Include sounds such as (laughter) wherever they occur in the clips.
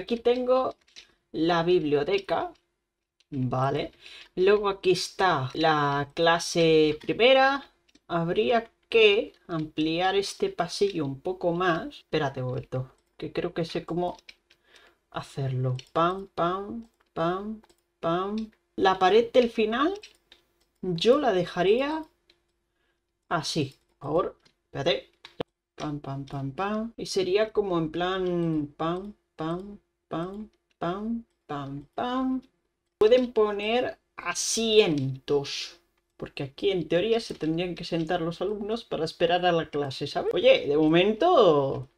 Aquí tengo la biblioteca, ¿vale? Luego aquí está la clase primera. Habría que ampliar este pasillo un poco más. Espérate un momento, que creo que sé cómo hacerlo. Pam, pam, pam, pam. La pared del final yo la dejaría así. Ahora, espérate. Pam, pam, pam, pam. Y sería como en plan pam, pam, pam, pam, pam, pam. Pueden poner asientos. Porque aquí en teoría se tendrían que sentar los alumnos para esperar a la clase, ¿sabes? Oye, de momento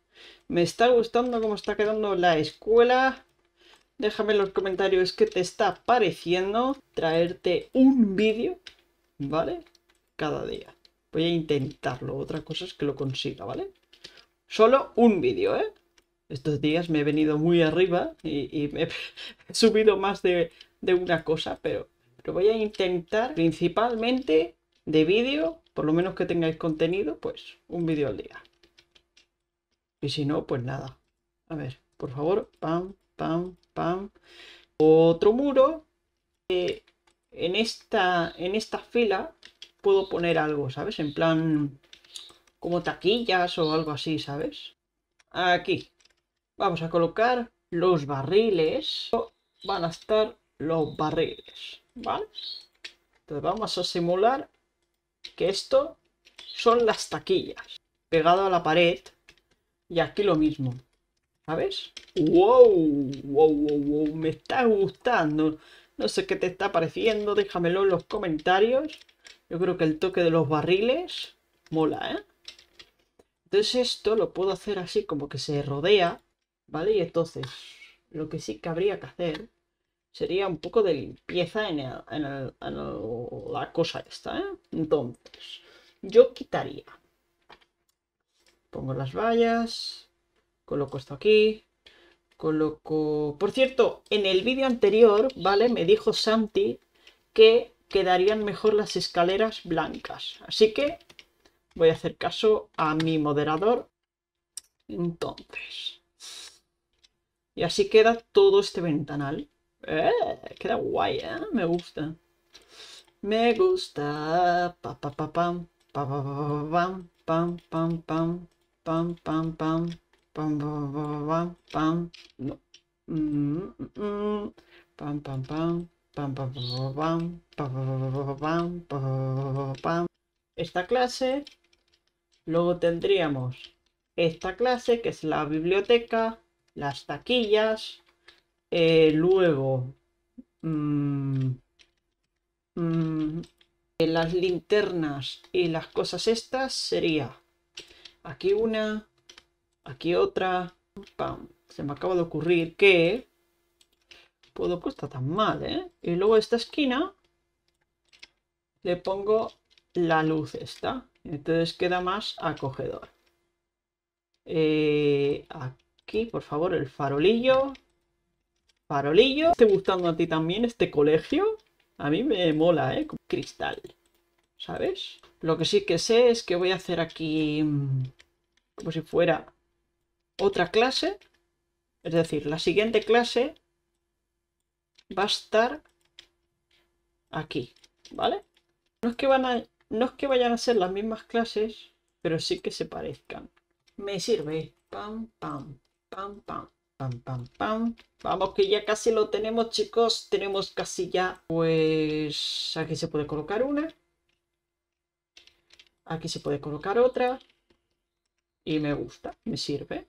me está gustando cómo está quedando la escuela. Déjame en los comentarios qué te está pareciendo traerte un vídeo, ¿vale? Cada día. Voy a intentarlo. Otra cosa es que lo consiga, ¿vale? Solo un vídeo, ¿eh? Estos días me he venido muy arriba y, me (laughs) he subido más de, una cosa, pero, voy a intentar principalmente de vídeo, por lo menos que tengáis contenido, pues un vídeo al día. Y si no, pues nada. A ver, por favor, pam, pam, pam. Otro muro. Eh, en, esta, en esta fila puedo poner algo, ¿sabes? En plan, como taquillas o algo así, ¿sabes? Aquí. Vamos a colocar los barriles. Van a estar los barriles, ¿vale? Entonces vamos a simular que esto son las taquillas. Pegado a la pared. Y aquí lo mismo. ¿Sabes? ¡Wow! ¡Wow, wow, Me está gustando. No sé qué te está pareciendo. Déjamelo en los comentarios. Yo creo que el toque de los barriles mola, ¿eh? Entonces esto lo puedo hacer así como que se rodea ¿Vale? Y entonces, lo que sí que habría que hacer sería un poco de limpieza en, la cosa esta, ¿eh? Entonces, yo quitaría. Pongo las vallas, coloco esto aquí, coloco... Por cierto, en el vídeo anterior, ¿vale? Me dijo Santi que quedarían mejor las escaleras blancas. Así que voy a hacer caso a mi moderador. Entonces... Y así queda todo este ventanal. queda guay, ¿eh? Me gusta. Me gusta. pam. pam. Pam, pam, pam. Pam, pam, pam. Pam, pam, pam. Esta clase. Luego tendríamos esta clase, que es la biblioteca las taquillas. Eh, luego, mm, mm, las linternas y las cosas estas sería aquí una, aquí otra. Se me acaba de ocurrir que puedo cuesta tan mal, ¿eh? Y luego esta esquina le pongo la luz esta. Entonces queda más acogedor. aquí eh, por favor, el farolillo. Farolillo. ¿Te gustando a ti también este colegio? A mí me mola, ¿eh? Cristal. ¿Sabes? Lo que sí que sé es que voy a hacer aquí... Mm, como si fuera otra clase. Es decir, la siguiente clase va a estar aquí, ¿vale? No es que, van a, no es que vayan a ser las mismas clases, pero sí que se parezcan. Me sirve. Pam, pam. Vamos que ya casi lo tenemos, chicos. Tenemos casi ya, pues... Aquí se puede colocar una. Aquí se puede colocar otra. Y me gusta, me sirve.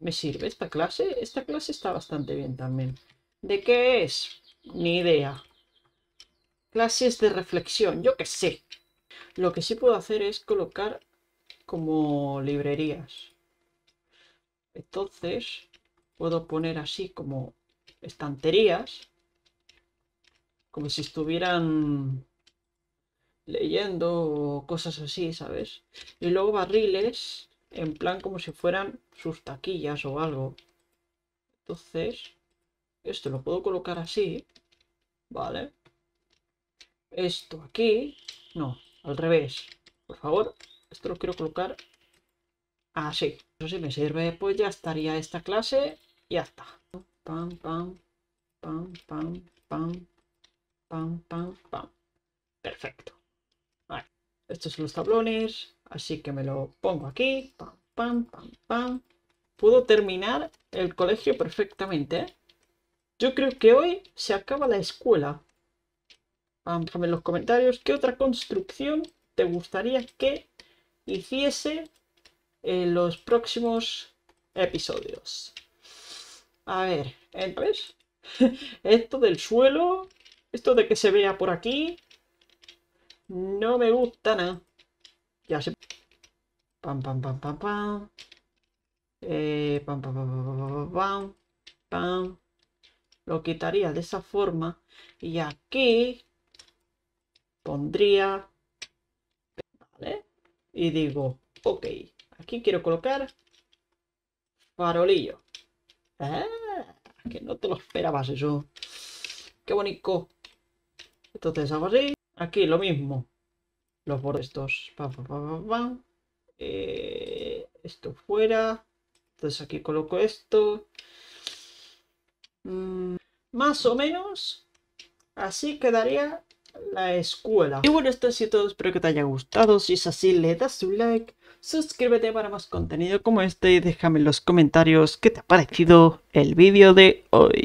me sirve esta clase. Esta clase está bastante bien también. ¿De qué es? Ni idea. Clases de reflexión, yo qué sé. Lo que sí puedo hacer es colocar como librerías. Entonces, puedo poner así como estanterías, como si estuvieran leyendo o cosas así, ¿sabes? Y luego barriles, en plan como si fueran sus taquillas o algo. Entonces, esto lo puedo colocar así, ¿vale? Esto aquí, no, al revés. Por favor, esto lo quiero colocar Así. Ah, Eso si me sirve, pues ya estaría esta clase. Y hasta. está. Pam, pam, pam, pam, pam, pam, pam, Perfecto. Estos son los tablones. Así que me lo pongo aquí. Pam, pam, pam, pam. Puedo terminar el colegio perfectamente. ¿eh? Yo creo que hoy se acaba la escuela. déjame en los comentarios qué otra construcción te gustaría que hiciese en los próximos episodios. A ver, (laughs) Esto del suelo, esto de que se vea por aquí, no me gusta nada. Ya se... Pam, pam, pam, pam, pam. Eh, pam, pam, pam, pam, Lo quitaría de esa forma. Y aquí pondría... ¿Vale? Y digo, ok. Aquí quiero colocar farolillo. Ah, que no te lo esperabas eso. Qué bonito. Entonces hago así. Aquí lo mismo. Los bordes estos. Eh, esto fuera. Entonces aquí coloco esto. Mm, más o menos. Así quedaría la escuela. Y bueno, esto es todo, espero que te haya gustado, si es así le das un like, suscríbete para más contenido como este y déjame en los comentarios qué te ha parecido el vídeo de hoy.